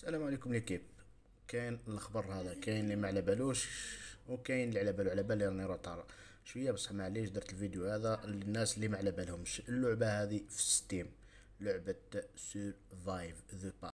السلام عليكم ليكيب كاين الخبر هذا كاين اللي ما على بالوش وكاين اللي على بالو على بالي راني روطار شويه بصح معليش درت الفيديو هذا للناس اللي ما على بالهمش اللعبه هذه في ستيم لعبه سيرفايف ذا